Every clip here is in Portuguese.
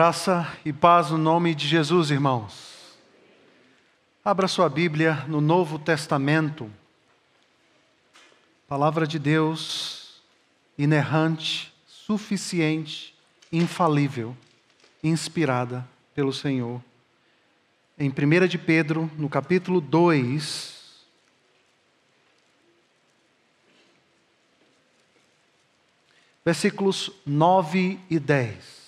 Graça e paz no nome de Jesus, irmãos. Abra sua Bíblia no Novo Testamento. Palavra de Deus, inerrante, suficiente, infalível, inspirada pelo Senhor. Em 1 de Pedro, no capítulo 2, versículos 9 e 10.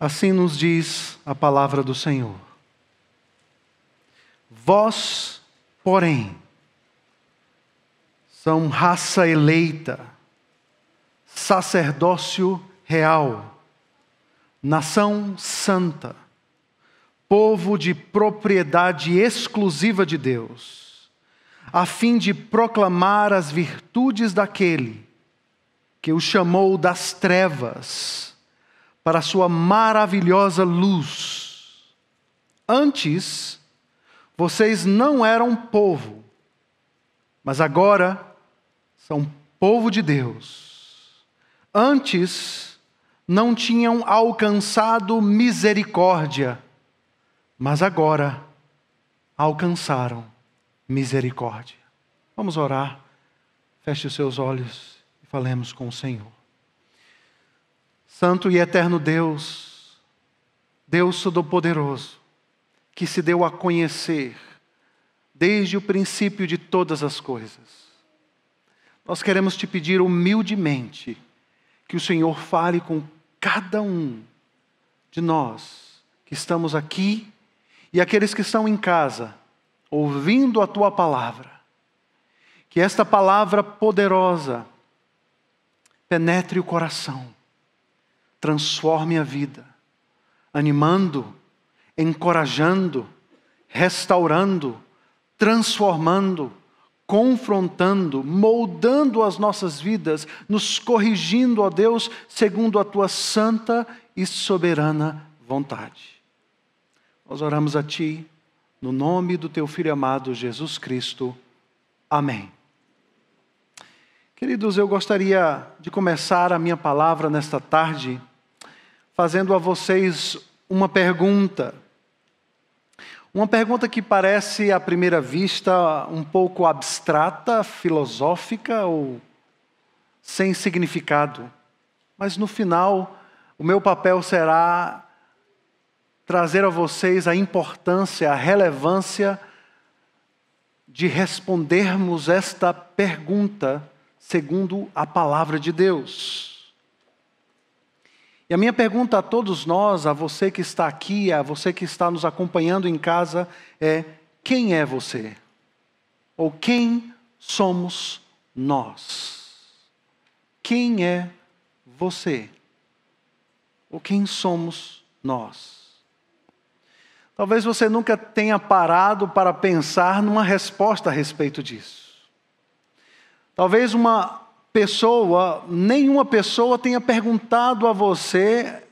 Assim nos diz a palavra do Senhor. Vós, porém, são raça eleita, sacerdócio real, nação santa, povo de propriedade exclusiva de Deus, a fim de proclamar as virtudes daquele que o chamou das trevas para a sua maravilhosa luz. Antes, vocês não eram povo, mas agora são povo de Deus. Antes, não tinham alcançado misericórdia, mas agora alcançaram misericórdia. Vamos orar. Feche os seus olhos e falemos com o Senhor. Santo e eterno Deus, Deus Todo-Poderoso, que se deu a conhecer desde o princípio de todas as coisas. Nós queremos te pedir humildemente que o Senhor fale com cada um de nós que estamos aqui e aqueles que estão em casa, ouvindo a tua palavra. Que esta palavra poderosa penetre o coração transforme a vida, animando, encorajando, restaurando, transformando, confrontando, moldando as nossas vidas, nos corrigindo, ó Deus, segundo a tua santa e soberana vontade. Nós oramos a ti no nome do teu filho amado Jesus Cristo. Amém. Queridos, eu gostaria de começar a minha palavra nesta tarde fazendo a vocês uma pergunta. Uma pergunta que parece, à primeira vista, um pouco abstrata, filosófica ou sem significado. Mas no final, o meu papel será trazer a vocês a importância, a relevância de respondermos esta pergunta segundo a palavra de Deus. E a minha pergunta a todos nós, a você que está aqui, a você que está nos acompanhando em casa, é: quem é você? Ou quem somos nós? Quem é você? Ou quem somos nós? Talvez você nunca tenha parado para pensar numa resposta a respeito disso. Talvez uma pessoa, nenhuma pessoa tenha perguntado a você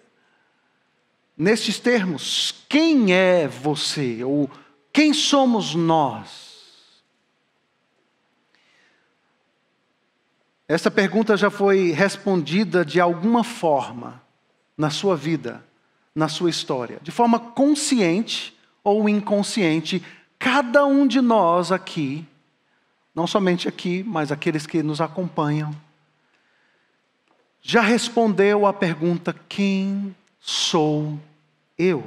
nestes termos: quem é você? Ou quem somos nós? Essa pergunta já foi respondida de alguma forma na sua vida, na sua história, de forma consciente ou inconsciente. Cada um de nós aqui não somente aqui, mas aqueles que nos acompanham, já respondeu à pergunta: quem sou eu?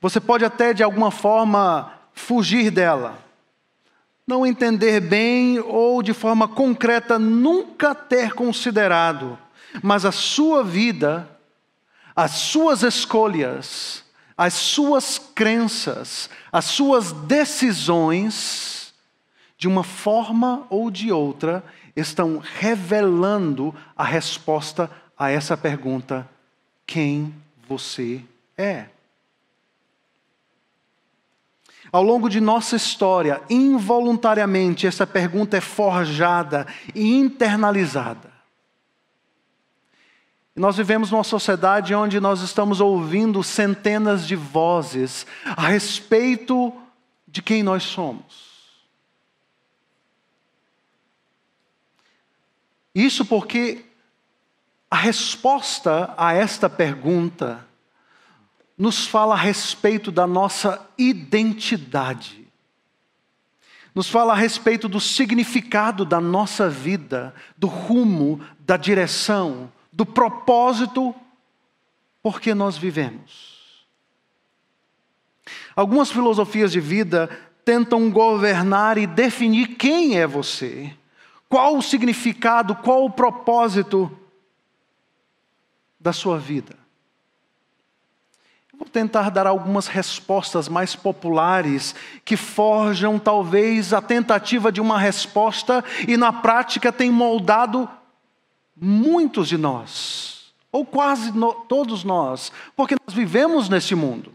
Você pode até, de alguma forma, fugir dela, não entender bem ou, de forma concreta, nunca ter considerado, mas a sua vida, as suas escolhas, as suas crenças, as suas decisões, de uma forma ou de outra, estão revelando a resposta a essa pergunta: quem você é? Ao longo de nossa história, involuntariamente, essa pergunta é forjada e internalizada. Nós vivemos numa sociedade onde nós estamos ouvindo centenas de vozes a respeito de quem nós somos. Isso porque a resposta a esta pergunta nos fala a respeito da nossa identidade, nos fala a respeito do significado da nossa vida, do rumo, da direção, do propósito por que nós vivemos. Algumas filosofias de vida tentam governar e definir quem é você qual o significado, qual o propósito da sua vida? Eu vou tentar dar algumas respostas mais populares que forjam talvez a tentativa de uma resposta e na prática tem moldado muitos de nós, ou quase no, todos nós, porque nós vivemos nesse mundo.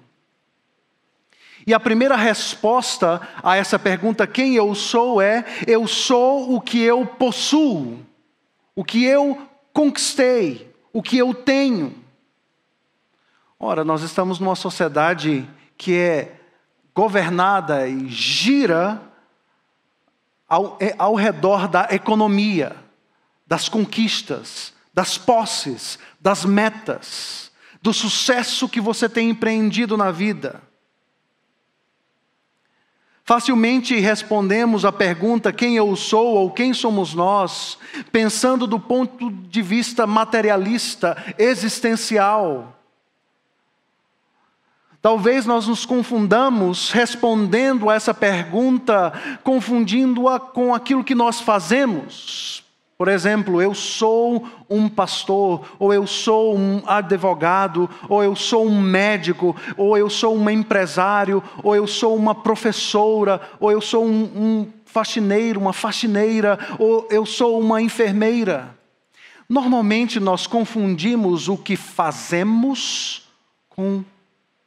E a primeira resposta a essa pergunta, quem eu sou, é: eu sou o que eu possuo, o que eu conquistei, o que eu tenho. Ora, nós estamos numa sociedade que é governada e gira ao, é, ao redor da economia, das conquistas, das posses, das metas, do sucesso que você tem empreendido na vida. Facilmente respondemos a pergunta quem eu sou ou quem somos nós, pensando do ponto de vista materialista, existencial. Talvez nós nos confundamos respondendo a essa pergunta, confundindo-a com aquilo que nós fazemos, por exemplo, eu sou um pastor, ou eu sou um advogado, ou eu sou um médico, ou eu sou um empresário, ou eu sou uma professora, ou eu sou um, um faxineiro, uma faxineira, ou eu sou uma enfermeira. Normalmente nós confundimos o que fazemos com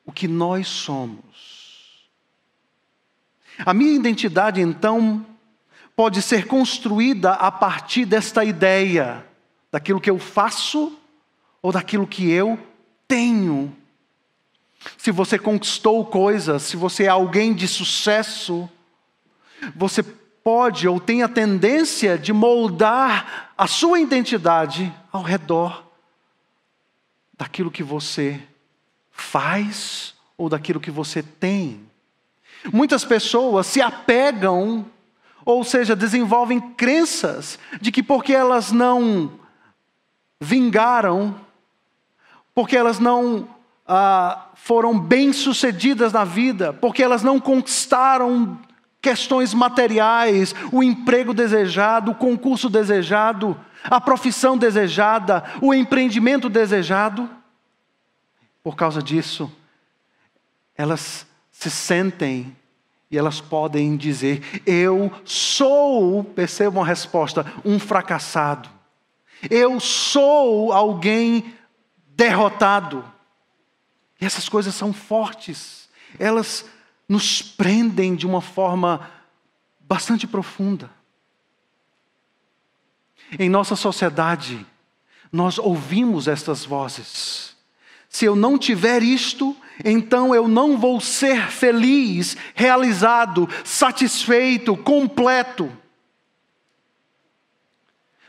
o que nós somos. A minha identidade, então, pode ser construída a partir desta ideia, daquilo que eu faço ou daquilo que eu tenho. Se você conquistou coisas, se você é alguém de sucesso, você pode ou tem a tendência de moldar a sua identidade ao redor daquilo que você faz ou daquilo que você tem. Muitas pessoas se apegam ou seja, desenvolvem crenças de que porque elas não vingaram, porque elas não ah, foram bem-sucedidas na vida, porque elas não conquistaram questões materiais, o emprego desejado, o concurso desejado, a profissão desejada, o empreendimento desejado. Por causa disso, elas se sentem e elas podem dizer: Eu sou, percebam a resposta, um fracassado. Eu sou alguém derrotado. E essas coisas são fortes. Elas nos prendem de uma forma bastante profunda. Em nossa sociedade, nós ouvimos estas vozes se eu não tiver isto, então eu não vou ser feliz, realizado, satisfeito, completo.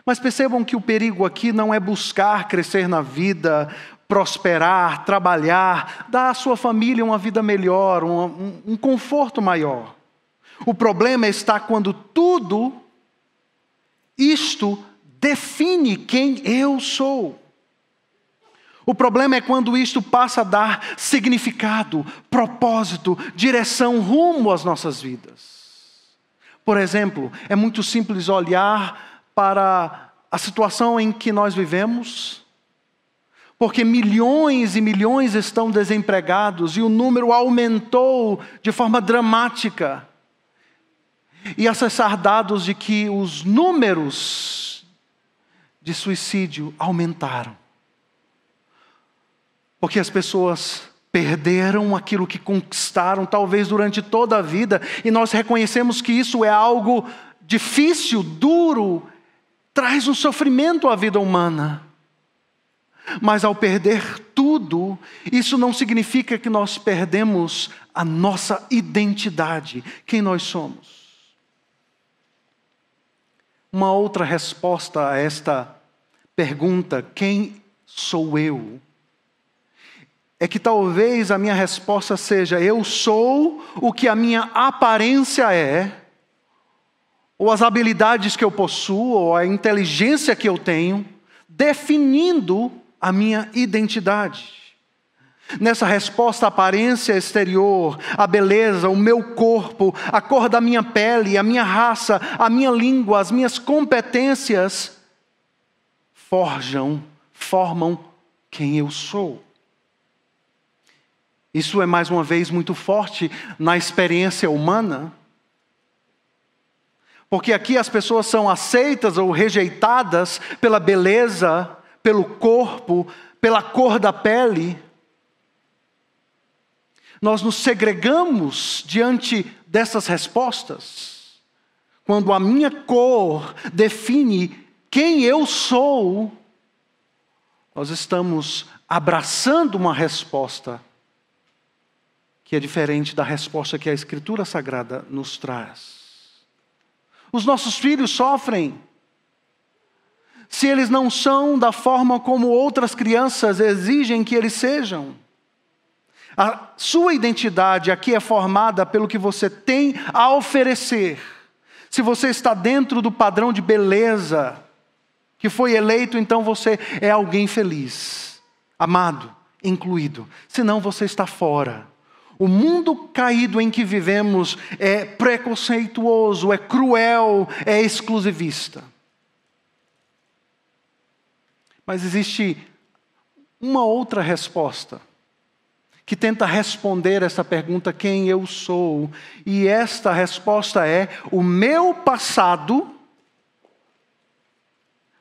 Mas percebam que o perigo aqui não é buscar crescer na vida, prosperar, trabalhar, dar à sua família uma vida melhor, um, um, conforto maior. O problema está quando tudo isto define quem eu sou. O problema é quando isto passa a dar significado, propósito, direção, rumo às nossas vidas. Por exemplo, é muito simples olhar para a situação em que nós vivemos, porque milhões e milhões estão desempregados e o número aumentou de forma dramática. E acessar dados de que os números de suicídio aumentaram. Porque as pessoas perderam aquilo que conquistaram, talvez durante toda a vida, e nós reconhecemos que isso é algo difícil, duro, traz um sofrimento à vida humana. Mas ao perder tudo, isso não significa que nós perdemos a nossa identidade, quem nós somos. Uma outra resposta a esta pergunta, quem sou eu? é que talvez a minha resposta seja: eu sou o que a minha aparência é, ou as habilidades que eu possuo, ou a inteligência que eu tenho, definindo a minha identidade. Nessa resposta, a aparência exterior, a beleza, o meu corpo, a cor da minha pele, a minha raça, a minha língua, as minhas competências forjam, formam quem eu sou. Isso é mais uma vez muito forte na experiência humana. Porque aqui as pessoas são aceitas ou rejeitadas pela beleza, pelo corpo, pela cor da pele. Nós nos segregamos diante dessas respostas. Quando a minha cor define quem eu sou, nós estamos abraçando uma resposta que é diferente da resposta que a Escritura Sagrada nos traz. Os nossos filhos sofrem. Se eles não são da forma como outras crianças exigem que eles sejam. A sua identidade aqui é formada pelo que você tem a oferecer. Se você está dentro do padrão de beleza que foi eleito, então você é alguém feliz, amado, incluído. Se não, você está fora. O mundo caído em que vivemos é preconceituoso, é cruel, é exclusivista. Mas existe uma outra resposta que tenta responder essa pergunta: quem eu sou? E esta resposta é: o meu passado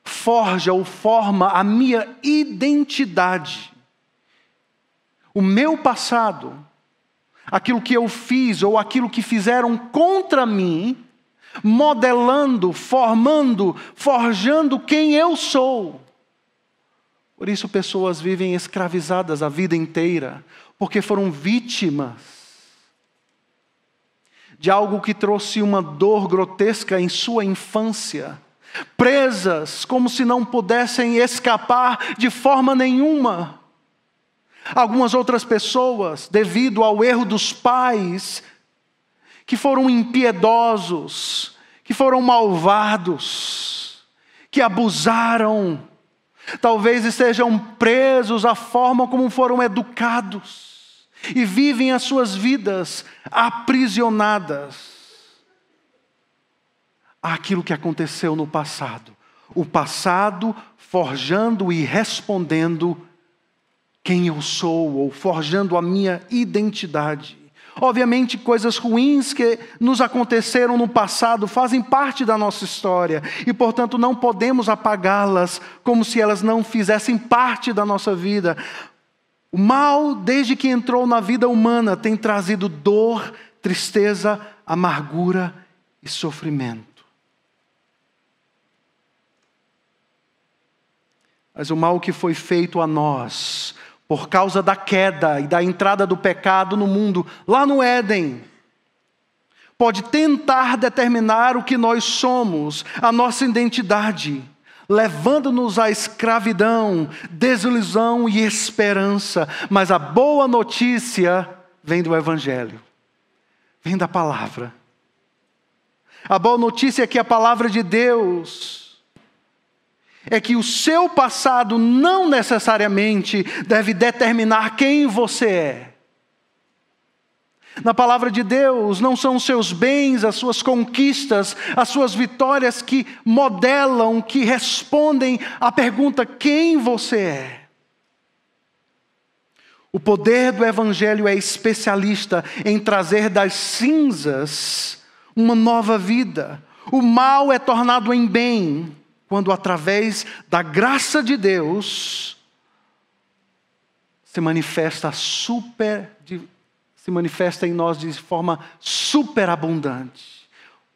forja ou forma a minha identidade. O meu passado aquilo que eu fiz ou aquilo que fizeram contra mim, modelando, formando, forjando quem eu sou. Por isso, pessoas vivem escravizadas a vida inteira, porque foram vítimas de algo que trouxe uma dor grotesca em sua infância, presas como se não pudessem escapar de forma nenhuma. Algumas outras pessoas, devido ao erro dos pais, que foram impiedosos, que foram malvados, que abusaram, talvez estejam presos à forma como foram educados e vivem as suas vidas aprisionadas àquilo que aconteceu no passado. O passado forjando e respondendo quem eu sou ou forjando a minha identidade. Obviamente, coisas ruins que nos aconteceram no passado fazem parte da nossa história e, portanto, não podemos apagá-las como se elas não fizessem parte da nossa vida. O mal, desde que entrou na vida humana, tem trazido dor, tristeza, amargura e sofrimento. Mas o mal que foi feito a nós por causa da queda e da entrada do pecado no mundo, lá no Éden. Pode tentar determinar o que nós somos, a nossa identidade, levando-nos à escravidão, desilusão e esperança. Mas a boa notícia vem do Evangelho, vem da palavra. A boa notícia é que a palavra de Deus é que o seu passado não necessariamente deve determinar quem você é. Na palavra de Deus, não são os seus bens, as suas conquistas, as suas vitórias que modelam, que respondem à pergunta: quem você é? O poder do Evangelho é especialista em trazer das cinzas uma nova vida. O mal é tornado em bem, quando, através da graça de Deus, se manifesta super, se manifesta em nós de forma superabundante.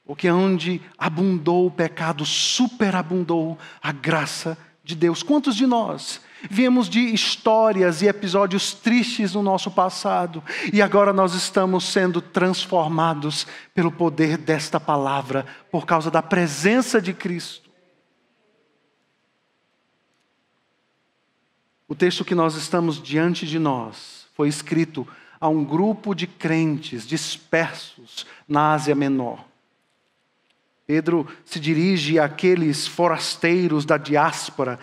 Porque onde abundou o pecado, superabundou a graça de Deus. Quantos de nós viemos de histórias e episódios tristes no nosso passado e agora nós estamos sendo transformados pelo poder desta palavra, por causa da presença de Cristo? O texto que nós estamos diante de nós foi escrito a um grupo de crentes dispersos na Ásia Menor. Pedro se dirige àqueles forasteiros da diáspora,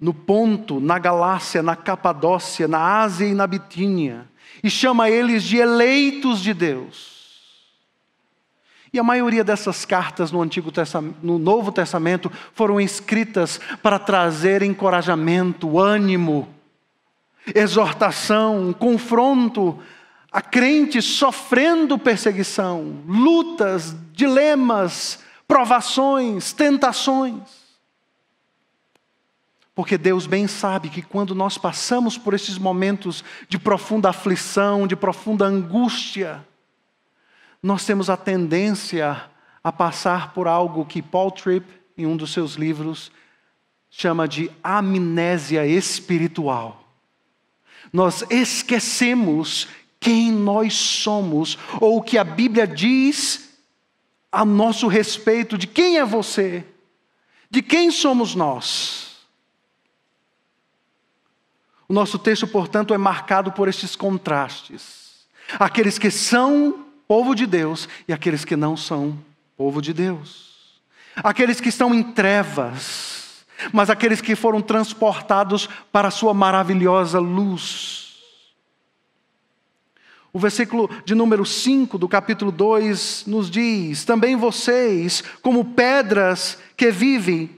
no Ponto, na Galácia, na Capadócia, na Ásia e na Bitínia, e chama eles de eleitos de Deus e a maioria dessas cartas no Antigo Testamento, no Novo Testamento foram escritas para trazer encorajamento, ânimo, exortação, confronto a crentes sofrendo perseguição, lutas, dilemas, provações, tentações. Porque Deus bem sabe que quando nós passamos por esses momentos de profunda aflição, de profunda angústia, nós temos a tendência a passar por algo que Paul Tripp, em um dos seus livros, chama de amnésia espiritual. Nós esquecemos quem nós somos, ou o que a Bíblia diz a nosso respeito de quem é você, de quem somos nós. O nosso texto, portanto, é marcado por estes contrastes. Aqueles que são povo de Deus e aqueles que não são povo de Deus. Aqueles que estão em trevas, mas aqueles que foram transportados para a sua maravilhosa luz. O versículo de número 5 do capítulo 2 nos diz: Também vocês, como pedras que vivem,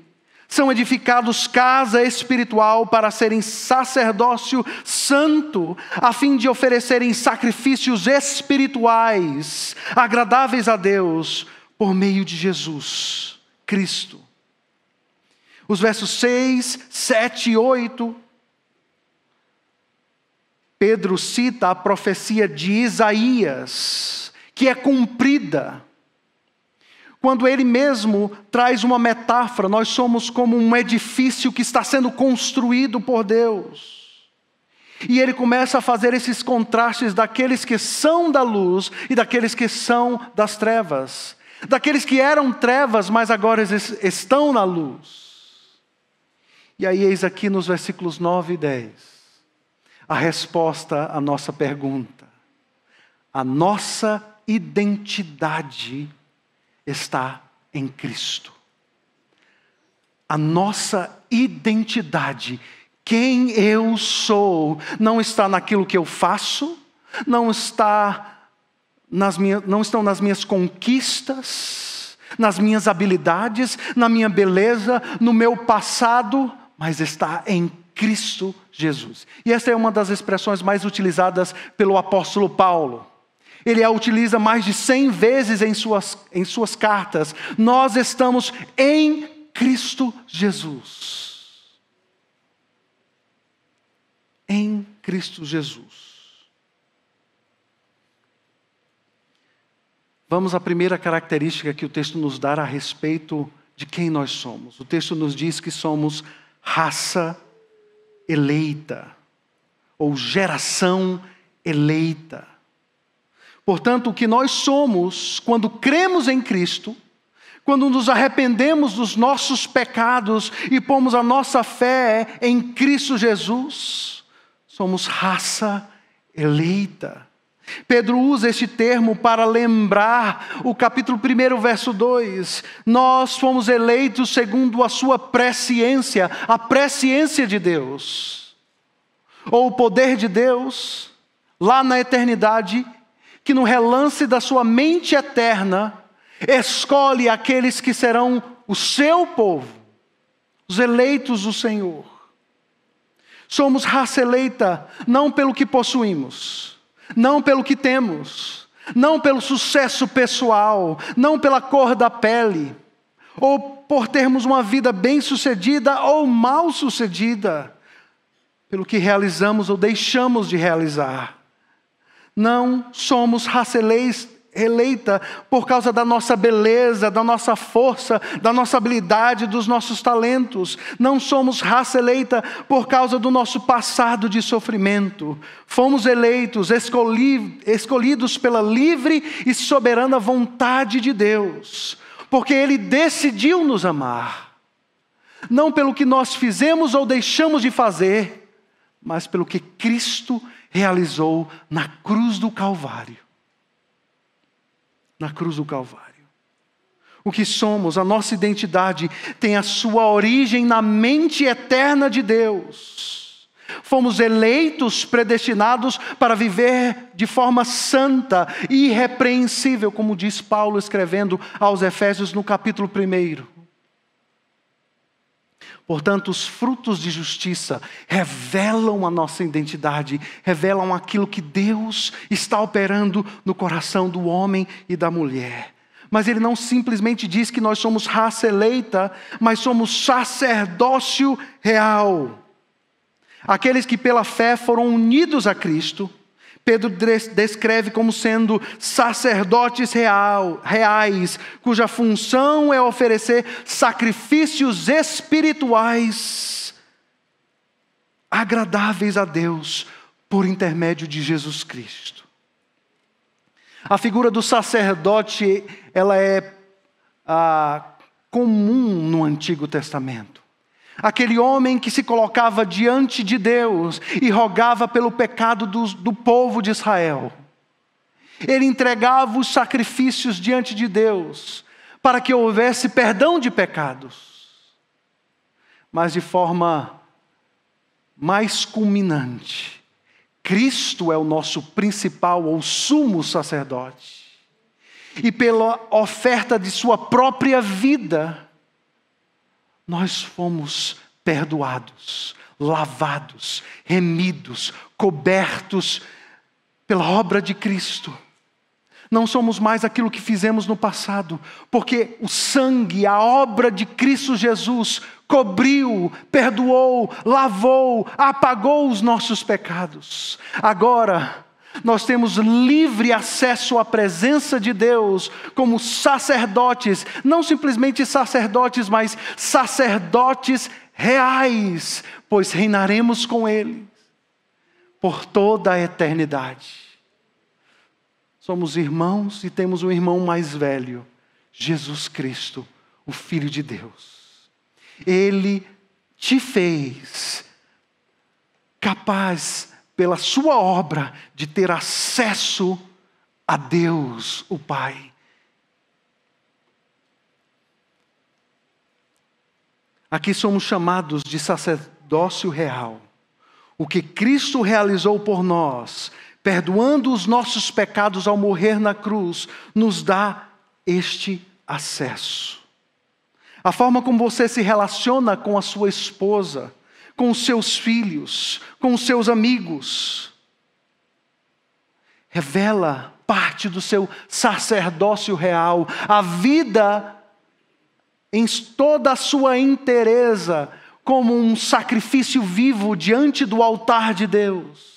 são edificados casa espiritual para serem sacerdócio santo, a fim de oferecerem sacrifícios espirituais agradáveis a Deus por meio de Jesus Cristo. Os versos 6, 7 e 8 Pedro cita a profecia de Isaías, que é cumprida quando ele mesmo traz uma metáfora, nós somos como um edifício que está sendo construído por Deus. E ele começa a fazer esses contrastes daqueles que são da luz e daqueles que são das trevas. Daqueles que eram trevas, mas agora estão na luz. E aí, eis aqui nos versículos 9 e 10, a resposta à nossa pergunta. A nossa identidade está em Cristo. A nossa identidade, quem eu sou, não está naquilo que eu faço, não está nas minhas, não estão nas minhas conquistas, nas minhas habilidades, na minha beleza, no meu passado, mas está em Cristo Jesus. E esta é uma das expressões mais utilizadas pelo apóstolo Paulo. Ele a utiliza mais de 100 vezes em suas, em suas cartas. Nós estamos em Cristo Jesus. Em Cristo Jesus. Vamos à primeira característica que o texto nos dá a respeito de quem nós somos. O texto nos diz que somos raça eleita, ou geração eleita. Portanto, o que nós somos quando cremos em Cristo, quando nos arrependemos dos nossos pecados e pomos a nossa fé em Cristo Jesus, somos raça eleita. Pedro usa este termo para lembrar o capítulo 1, verso 2. Nós fomos eleitos segundo a sua presciência, a presciência de Deus, ou o poder de Deus, lá na eternidade, que no relance da sua mente eterna, escolhe aqueles que serão o seu povo, os eleitos do Senhor. Somos raça eleita não pelo que possuímos, não pelo que temos, não pelo sucesso pessoal, não pela cor da pele, ou por termos uma vida bem-sucedida ou mal-sucedida, pelo que realizamos ou deixamos de realizar. Não somos raça eleita por causa da nossa beleza, da nossa força, da nossa habilidade, dos nossos talentos. Não somos raça eleita por causa do nosso passado de sofrimento. Fomos eleitos, escolhi, escolhidos pela livre e soberana vontade de Deus, porque Ele decidiu nos amar. Não pelo que nós fizemos ou deixamos de fazer, mas pelo que Cristo realizou na cruz do Calvário. Na cruz do Calvário. O que somos, a nossa identidade, tem a sua origem na mente eterna de Deus. Fomos eleitos, predestinados para viver de forma santa, irrepreensível, como diz Paulo escrevendo aos Efésios no capítulo 1. Portanto, os frutos de justiça revelam a nossa identidade, revelam aquilo que Deus está operando no coração do homem e da mulher. Mas ele não simplesmente diz que nós somos raça eleita, mas somos sacerdócio real. Aqueles que pela fé foram unidos a Cristo Pedro descreve como sendo sacerdotes real, reais, cuja função é oferecer sacrifícios espirituais agradáveis a Deus por intermédio de Jesus Cristo. A figura do sacerdote, ela é ah, comum no Antigo Testamento. Aquele homem que se colocava diante de Deus e rogava pelo pecado do, do povo de Israel. Ele entregava os sacrifícios diante de Deus para que houvesse perdão de pecados. Mas de forma mais culminante, Cristo é o nosso principal ou sumo sacerdote. E pela oferta de sua própria vida, nós fomos perdoados, lavados, remidos, cobertos pela obra de Cristo. Não somos mais aquilo que fizemos no passado, porque o sangue, a obra de Cristo Jesus, cobriu, perdoou, lavou, apagou os nossos pecados. Agora, nós temos livre acesso à presença de Deus como sacerdotes, não simplesmente sacerdotes, mas sacerdotes reais, pois reinaremos com Ele por toda a eternidade. Somos irmãos e temos um irmão mais velho, Jesus Cristo, o Filho de Deus. Ele te fez capaz pela sua obra, de ter acesso a Deus, o Pai. Aqui somos chamados de sacerdócio real. O que Cristo realizou por nós, perdoando os nossos pecados ao morrer na cruz, nos dá este acesso. A forma como você se relaciona com a sua esposa, com seus filhos, com seus amigos. Revela parte do seu sacerdócio real, a vida em toda a sua inteireza, como um sacrifício vivo diante do altar de Deus.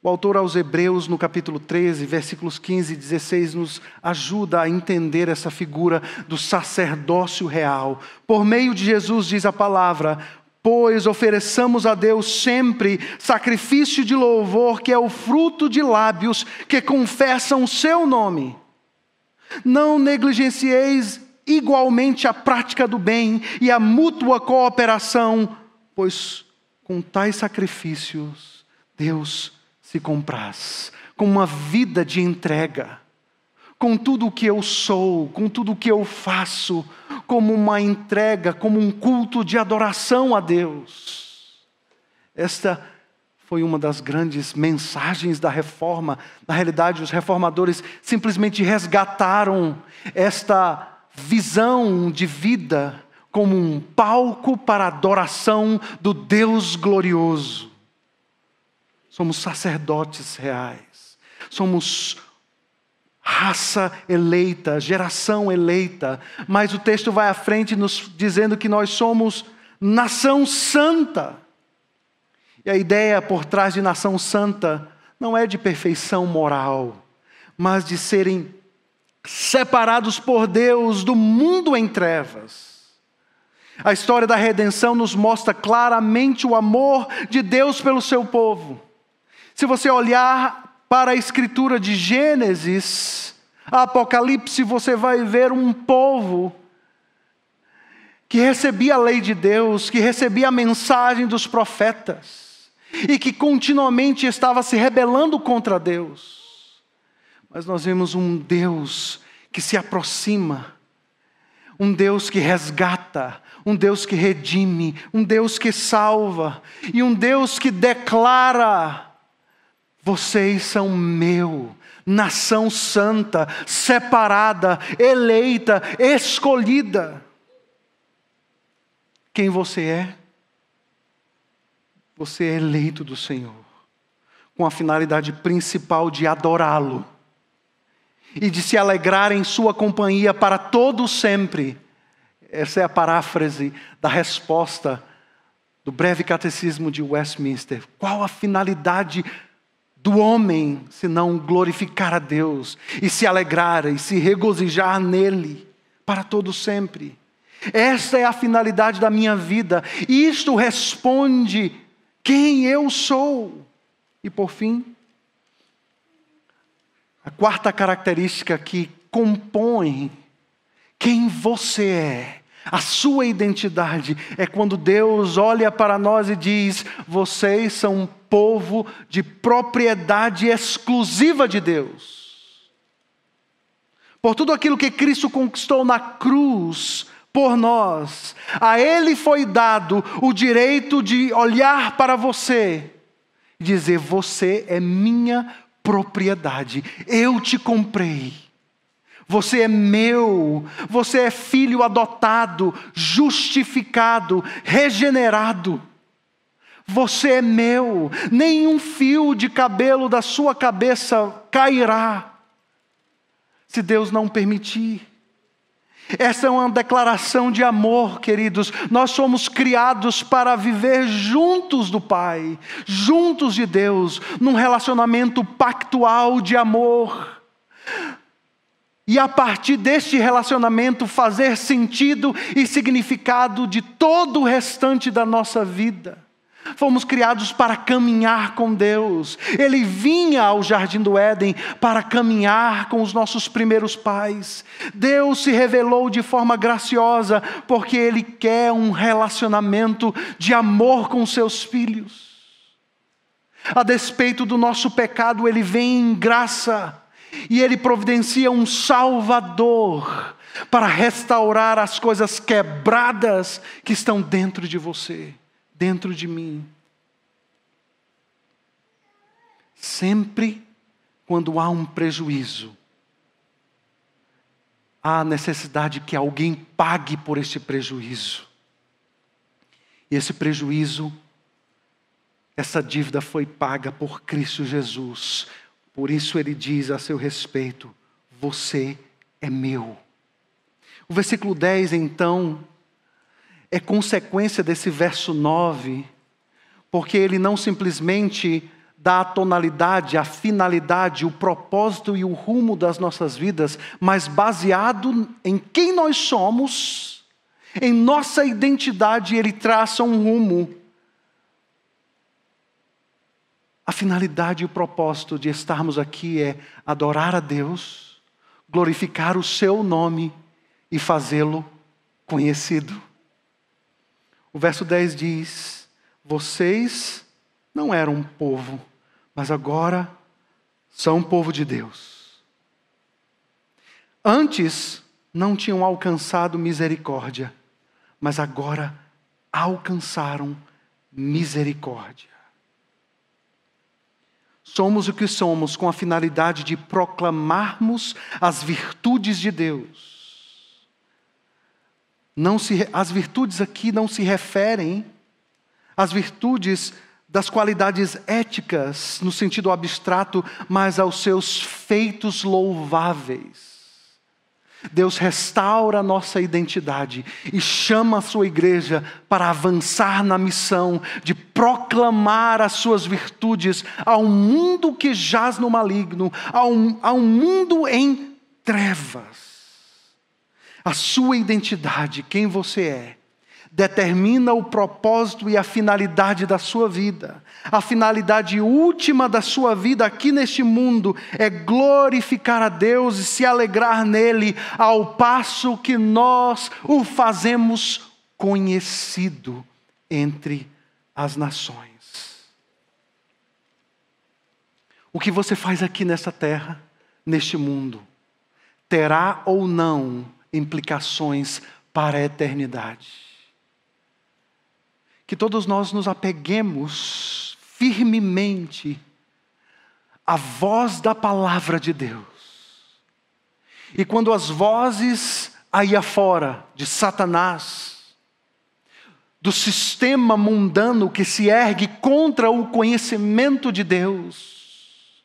O autor aos Hebreus, no capítulo 13, versículos 15 e 16, nos ajuda a entender essa figura do sacerdócio real. Por meio de Jesus, diz a palavra, pois ofereçamos a Deus sempre sacrifício de louvor, que é o fruto de lábios que confessam o seu nome. Não negligencieis igualmente a prática do bem e a mútua cooperação, pois com tais sacrifícios Deus se compraz, com uma vida de entrega, com tudo o que eu sou, com tudo o que eu faço, como uma entrega, como um culto de adoração a Deus. Esta foi uma das grandes mensagens da reforma. Na realidade, os reformadores simplesmente resgataram esta visão de vida como um palco para a adoração do Deus glorioso somos sacerdotes reais, somos raça eleita, geração eleita, mas o texto vai à frente nos dizendo que nós somos nação santa. E a ideia por trás de nação santa não é de perfeição moral, mas de serem separados por Deus do mundo em trevas. A história da redenção nos mostra claramente o amor de Deus pelo seu povo. Se você olhar para a escritura de Gênesis, Apocalipse, você vai ver um povo que recebia a lei de Deus, que recebia a mensagem dos profetas e que continuamente estava se rebelando contra Deus. Mas nós vemos um Deus que se aproxima, um Deus que resgata, um Deus que redime, um Deus que salva e um Deus que declara vocês são meu, nação santa, separada, eleita, escolhida. Quem você é? Você é eleito do Senhor, com a finalidade principal de adorá-lo e de se alegrar em sua companhia para todo sempre. Essa é a paráfrase da resposta do breve catecismo de Westminster. Qual a finalidade principal? do homem senão glorificar a Deus e se alegrar e se regozijar nele para todo sempre. Esta é a finalidade da minha vida. Isto responde quem eu sou. E por fim, a quarta característica que compõe quem você é a sua identidade é quando Deus olha para nós e diz: vocês são um povo de propriedade exclusiva de Deus. Por tudo aquilo que Cristo conquistou na cruz por nós, a Ele foi dado o direito de olhar para você e dizer: Você é minha propriedade, eu te comprei. Você é meu, você é filho adotado, justificado, regenerado. Você é meu, nenhum fio de cabelo da sua cabeça cairá, se Deus não permitir. Essa é uma declaração de amor, queridos. Nós somos criados para viver juntos do Pai, juntos de Deus, num relacionamento pactual de amor e a partir deste relacionamento fazer sentido e significado de todo o restante da nossa vida. Fomos criados para caminhar com Deus. Ele vinha ao jardim do Éden para caminhar com os nossos primeiros pais. Deus se revelou de forma graciosa porque ele quer um relacionamento de amor com seus filhos. A despeito do nosso pecado, ele vem em graça e ele providencia um Salvador para restaurar as coisas quebradas que estão dentro de você, dentro de mim. Sempre quando há um prejuízo, há necessidade que alguém pague por esse prejuízo. E esse prejuízo, essa dívida foi paga por Cristo Jesus, por isso ele diz a seu respeito: Você é meu. O versículo 10, então, é consequência desse verso 9, porque ele não simplesmente dá a tonalidade, a finalidade, o propósito e o rumo das nossas vidas, mas baseado em quem nós somos, em nossa identidade, ele traça um rumo. A finalidade e o propósito de estarmos aqui é adorar a Deus, glorificar o seu nome e fazê-lo conhecido. O verso 10 diz: Vocês não eram um povo, mas agora são um povo de Deus. Antes não tinham alcançado misericórdia, mas agora alcançaram misericórdia. Somos o que somos com a finalidade de proclamarmos as virtudes de Deus. Não se, as virtudes aqui não se referem às virtudes das qualidades éticas no sentido abstrato, mas aos seus feitos louváveis. Deus restaura a nossa identidade e chama a sua igreja para avançar na missão de proclamar as suas virtudes ao mundo que jaz no maligno, ao, ao mundo em trevas. A sua identidade, quem você é, determina o propósito e a finalidade da sua vida. A finalidade última da sua vida aqui neste mundo é glorificar a Deus e se alegrar nele, ao passo que nós o fazemos conhecido entre as nações. O que você faz aqui nessa terra, neste mundo, terá ou não implicações para a eternidade. Que todos nós nos apeguemos firmemente a voz da palavra de Deus. E quando as vozes aí afora de Satanás, do sistema mundano que se ergue contra o conhecimento de Deus,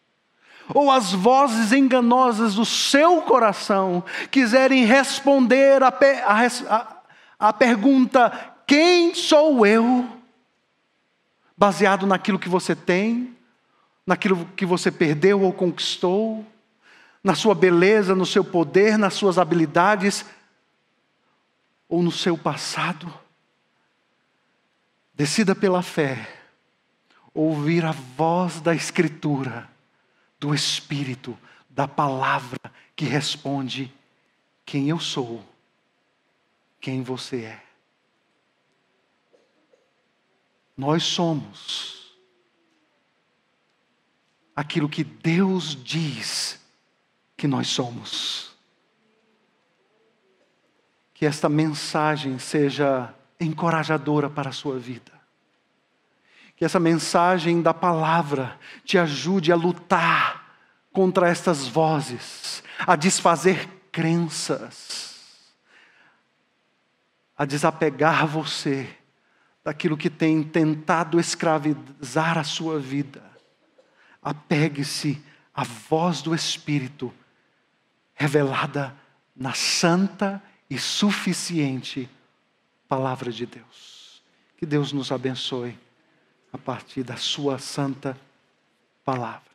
ou as vozes enganosas do seu coração quiserem responder à pergunta: quem sou eu? baseado naquilo que você tem, naquilo que você perdeu ou conquistou, na sua beleza, no seu poder, nas suas habilidades ou no seu passado. Decida pela fé ouvir a voz da Escritura, do Espírito, da palavra que responde: quem eu sou, quem você é. Nós somos aquilo que Deus diz que nós somos. Que esta mensagem seja encorajadora para a sua vida. Que essa mensagem da palavra te ajude a lutar contra estas vozes, a desfazer crenças, a desapegar você daquilo que tem tentado escravizar a sua vida. Apegue-se à voz do Espírito, revelada na santa e suficiente palavra de Deus. Que Deus nos abençoe a partir da Sua santa palavra.